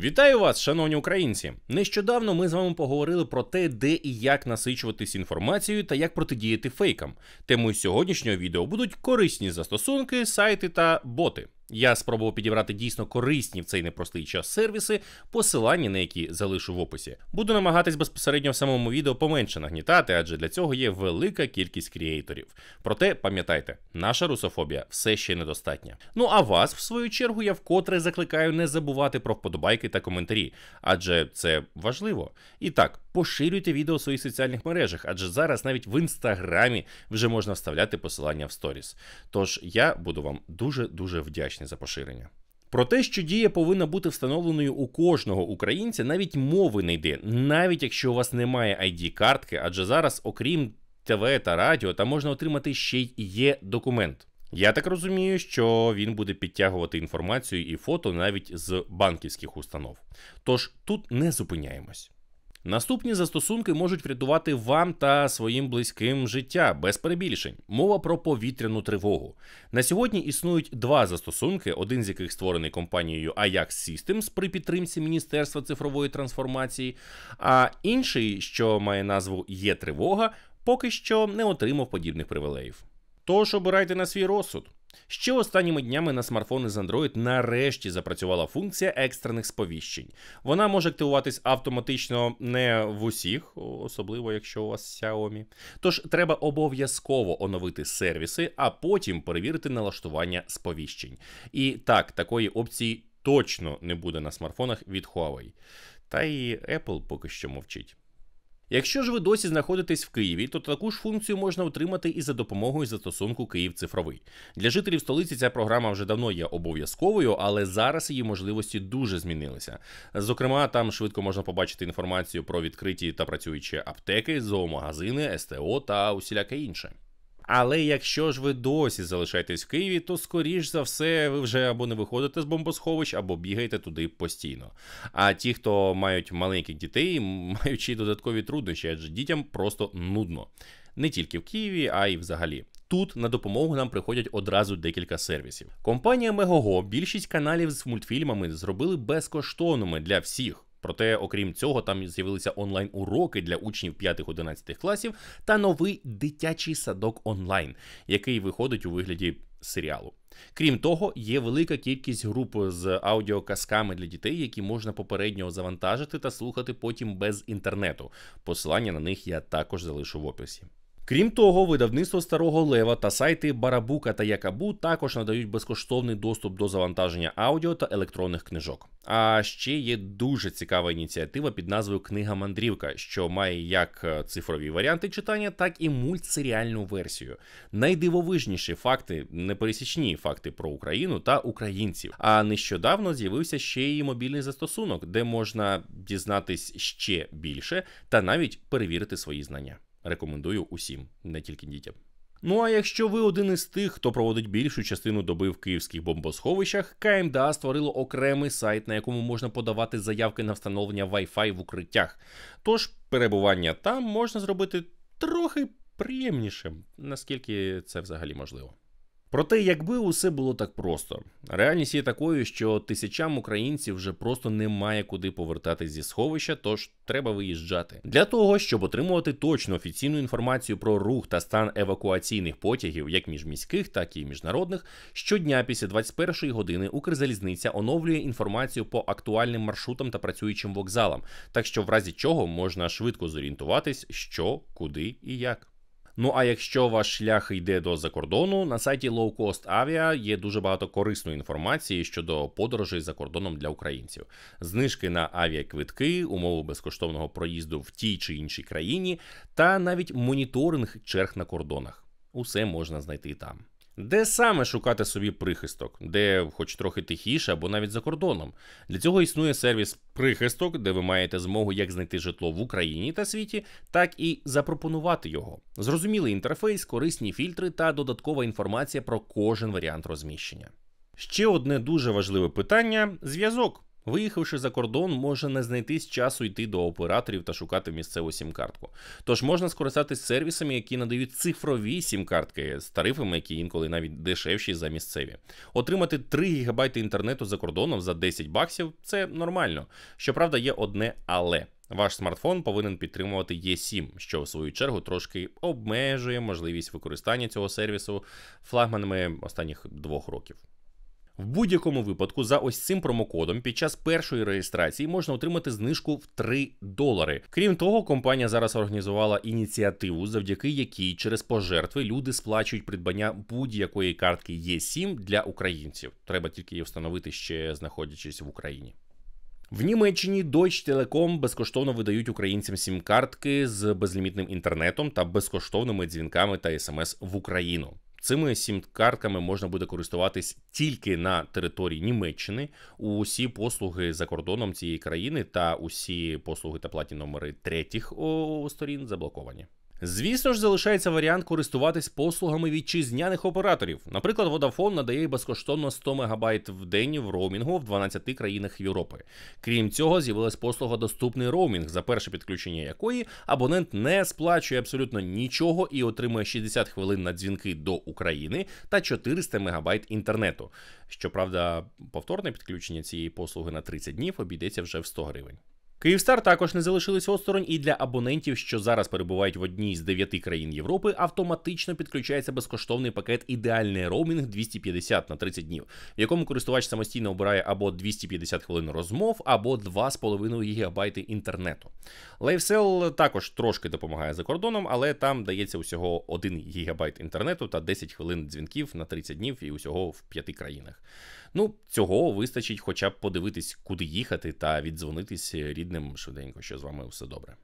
Вітаю вас, шановні українці! Нещодавно ми з вами поговорили про те, де і як насичуватись інформацією та як протидіяти фейкам. Темою сьогоднішнього відео будуть корисні застосунки, сайти та боти. Я спробував підібрати дійсно корисні в цей непростий час сервіси, посилання на які залишу в описі. Буду намагатись безпосередньо в самому відео поменше нагнітати, адже для цього є велика кількість креаторів. Проте пам'ятайте, наша русофобія все ще недостатня. Ну а вас, в свою чергу, я вкотре закликаю не забувати про вподобайки та коментарі, адже це важливо. І так, поширюйте відео в своїх соціальних мережах, адже зараз навіть в інстаграмі вже можна вставляти посилання в сторіс. Тож я буду вам дуже дуже вдячний вдячні за поширення. Про те, що дія повинна бути встановленою у кожного українця, навіть мови не йде, навіть якщо у вас немає id картки, адже зараз, окрім ТВ та радіо, там можна отримати ще й є документ. Я так розумію, що він буде підтягувати інформацію і фото навіть з банківських установ. Тож тут не зупиняємось. Наступні застосунки можуть врятувати вам та своїм близьким життя без перебільшень. Мова про повітряну тривогу. На сьогодні існують два застосунки, один з яких створений компанією Ajax Systems при підтримці Міністерства цифрової трансформації, а інший, що має назву Є тривога, поки що не отримав подібних привилеїв. Тож обирайте на свій розсуд. Ще останніми днями на смартфони з Android нарешті запрацювала функція екстрених сповіщень. Вона може активуватись автоматично не в усіх, особливо якщо у вас Xiaomi. Тож треба обов'язково оновити сервіси, а потім перевірити налаштування сповіщень. І так, такої опції точно не буде на смартфонах від Huawei. Та й Apple поки що мовчить. Якщо ж ви досі знаходитесь в Києві, то таку ж функцію можна отримати і за допомогою застосунку Київ цифровий. Для жителів столиці ця програма вже давно є обов'язковою, але зараз її можливості дуже змінилися. Зокрема, там швидко можна побачити інформацію про відкриті та працюючі аптеки, зоомагазини, СТО та усіляке інше. Але якщо ж ви досі залишаєтесь в Києві, то скоріш за все ви вже або не виходите з бомбосховищ, або бігаєте туди постійно. А ті, хто мають маленьких дітей, маючи додаткові труднощі, адже дітям просто нудно. Не тільки в Києві, а й взагалі. Тут на допомогу нам приходять одразу декілька сервісів. Компанія Мегого більшість каналів з мультфільмами зробили безкоштовними для всіх. Проте, окрім цього, там з'явилися онлайн-уроки для учнів 5-11 класів та новий дитячий садок онлайн, який виходить у вигляді серіалу. Крім того, є велика кількість груп з аудіоказками для дітей, які можна попередньо завантажити та слухати потім без інтернету. Посилання на них я також залишу в описі. Крім того, видавництво старого лева та сайти Барабука та Якабу також надають безкоштовний доступ до завантаження аудіо та електронних книжок. А ще є дуже цікава ініціатива під назвою Книга мандрівка, що має як е, цифрові варіанти читання, так і мультсеріальну версію. Найдивовижніші факти, непересічні факти про Україну та українців. А нещодавно з'явився ще і мобільний застосунок, де можна дізнатись ще більше та навіть перевірити свої знання. Рекомендую усім, не тільки дітям. Ну а якщо ви один із тих, хто проводить більшу частину доби в київських бомбосховищах, КМДА створило окремий сайт, на якому можна подавати заявки на встановлення Wi-Fi в укриттях. Тож перебування там можна зробити трохи приємнішим, наскільки це взагалі можливо. Проте, якби усе було так просто, реальність є такою, що тисячам українців вже просто немає куди повертатись зі сховища, тож треба виїжджати. Для того щоб отримувати точну офіційну інформацію про рух та стан евакуаційних потягів, як міжміських, так і міжнародних, щодня після 21-ї години Укрзалізниця оновлює інформацію по актуальним маршрутам та працюючим вокзалам, так що в разі чого можна швидко зорієнтуватись, що, куди і як. Ну а якщо ваш шлях йде до закордону, на сайті Low Cost Avia є дуже багато корисної інформації щодо подорожей за кордоном для українців, знижки на авіаквитки, умови безкоштовного проїзду в тій чи іншій країні, та навіть моніторинг черг на кордонах. Усе можна знайти там. Де саме шукати собі прихисток, де хоч трохи тихіше або навіть за кордоном. Для цього існує сервіс прихисток, де ви маєте змогу як знайти житло в Україні та світі, так і запропонувати його. Зрозумілий інтерфейс, корисні фільтри та додаткова інформація про кожен варіант розміщення. Ще одне дуже важливе питання зв'язок. Виїхавши за кордон, може не знайти з часу йти до операторів та шукати місцеву сім-картку. Тож можна скористатись сервісами, які надають цифрові сім-картки з тарифами, які інколи навіть дешевші за місцеві. Отримати 3 ГБ інтернету за кордоном за 10 баксів це нормально. Щоправда, є одне але. Ваш смартфон повинен підтримувати e що в свою чергу трошки обмежує можливість використання цього сервісу флагманами останніх двох років. В будь-якому випадку, за ось цим промокодом під час першої реєстрації можна отримати знижку в 3 долари. Крім того, компанія зараз організувала ініціативу, завдяки якій через пожертви люди сплачують придбання будь-якої картки Е7 для українців. Треба тільки її встановити ще знаходячись в Україні. В Німеччині Deutsche Telekom безкоштовно видають українцям сім-картки з безлімітним інтернетом та безкоштовними дзвінками та смс в Україну. Цими сім-картками можна буде користуватись тільки на території Німеччини. Усі послуги за кордоном цієї країни та усі послуги та платні номери третіх сторін заблоковані. Звісно ж, залишається варіант користуватись послугами вітчизняних операторів. Наприклад, Vodafone надає безкоштовно 100 МБ в день в роумінгу в 12 країнах Європи. Крім цього, з'явилась послуга доступний роумінг, за перше підключення якої абонент не сплачує абсолютно нічого і отримує 60 хвилин на дзвінки до України та 400 МБ інтернету. Щоправда, повторне підключення цієї послуги на 30 днів обійдеться вже в 100 гривень. Київстар також не залишились осторонь, і для абонентів, що зараз перебувають в одній з дев'яти країн Європи, автоматично підключається безкоштовний пакет ідеальний роумінг 250 на 30 днів, в якому користувач самостійно обирає або 250 хвилин розмов, або 2,5 ГБ інтернету. LiveSell також трошки допомагає за кордоном, але там дається усього 1 гігабайт інтернету та 10 хвилин дзвінків на 30 днів і усього в 5 країнах. Ну, цього вистачить, хоча б подивитись, куди їхати, та віддзвонитись рідним швиденько, що з вами все добре.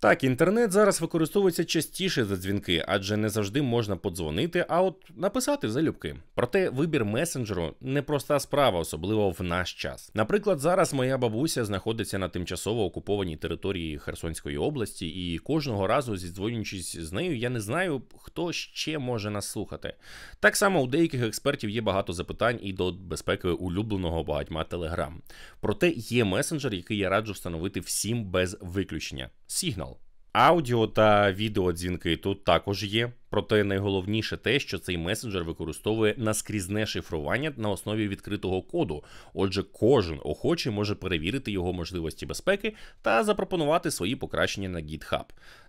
Так, інтернет зараз використовується частіше за дзвінки, адже не завжди можна подзвонити, а от написати залюбки. Проте вибір месенджеру не проста справа, особливо в наш час. Наприклад, зараз моя бабуся знаходиться на тимчасово окупованій території Херсонської області, і кожного разу, зідзвонюючись з нею, я не знаю, хто ще може нас слухати. Так само у деяких експертів є багато запитань і до безпеки улюбленого багатьма телеграм. Проте є месенджер, який я раджу встановити всім без виключення. Signal. Аудіо та відеодзвінки тут також є. Проте найголовніше те, що цей месенджер використовує наскрізне шифрування на основі відкритого коду. Отже, кожен охочий може перевірити його можливості безпеки та запропонувати свої покращення на GitHub.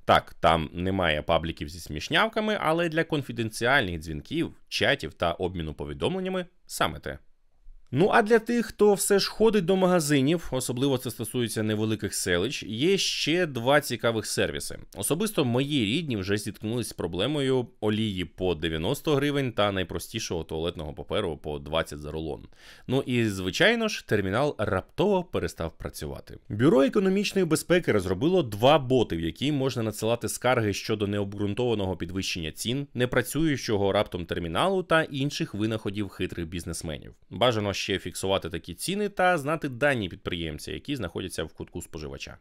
Так, там немає пабліків зі смішнявками, але для конфіденціальних дзвінків, чатів та обміну повідомленнями саме те. Ну а для тих, хто все ж ходить до магазинів, особливо це стосується невеликих селищ, є ще два цікавих сервіси. Особисто мої рідні вже зіткнулись з проблемою олії по 90 гривень та найпростішого туалетного паперу по 20 за рулон. Ну і звичайно ж, термінал раптово перестав працювати. Бюро економічної безпеки розробило два боти, в які можна надсилати скарги щодо необґрунтованого підвищення цін, непрацюючого раптом терміналу та інших винаходів хитрих бізнесменів. Бажано ще фіксувати такі ціни та знати дані підприємця, які знаходяться в кутку споживача.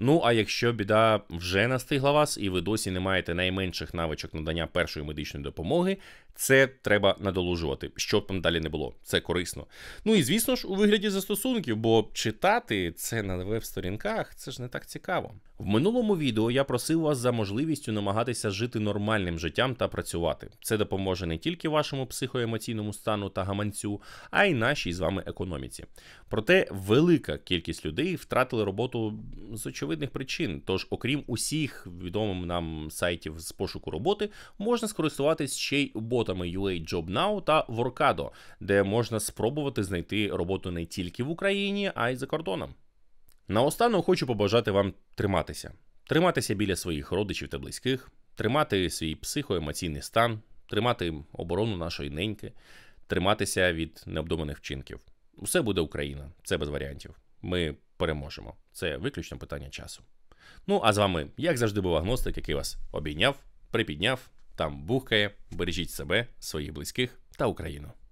Ну а якщо біда вже настигла вас і ви досі не маєте найменших навичок надання першої медичної допомоги, це треба надолужувати, щоб там далі не було. Це корисно. Ну і звісно ж, у вигляді застосунків, бо читати це на веб-сторінках це ж не так цікаво. В минулому відео я просив вас за можливістю намагатися жити нормальним життям та працювати. Це допоможе не тільки вашому психоемоційному стану та гаманцю, а й нашій з вами економіці. Проте велика кількість людей втратили роботу з очевидних причин. Тож, окрім усіх відомих нам сайтів з пошуку роботи, можна скористуватись ще й ботами UA та Workado, де можна спробувати знайти роботу не тільки в Україні, а й за кордоном. Наостанок хочу побажати вам триматися, триматися біля своїх родичів та близьких, тримати свій психоемоційний стан, тримати оборону нашої неньки, триматися від необдуманих вчинків. Усе буде Україна, це без варіантів. Ми переможемо. Це виключно питання часу. Ну а з вами, як завжди, був агностик, який вас обійняв, припідняв, там бухкає. Бережіть себе, своїх близьких та Україну.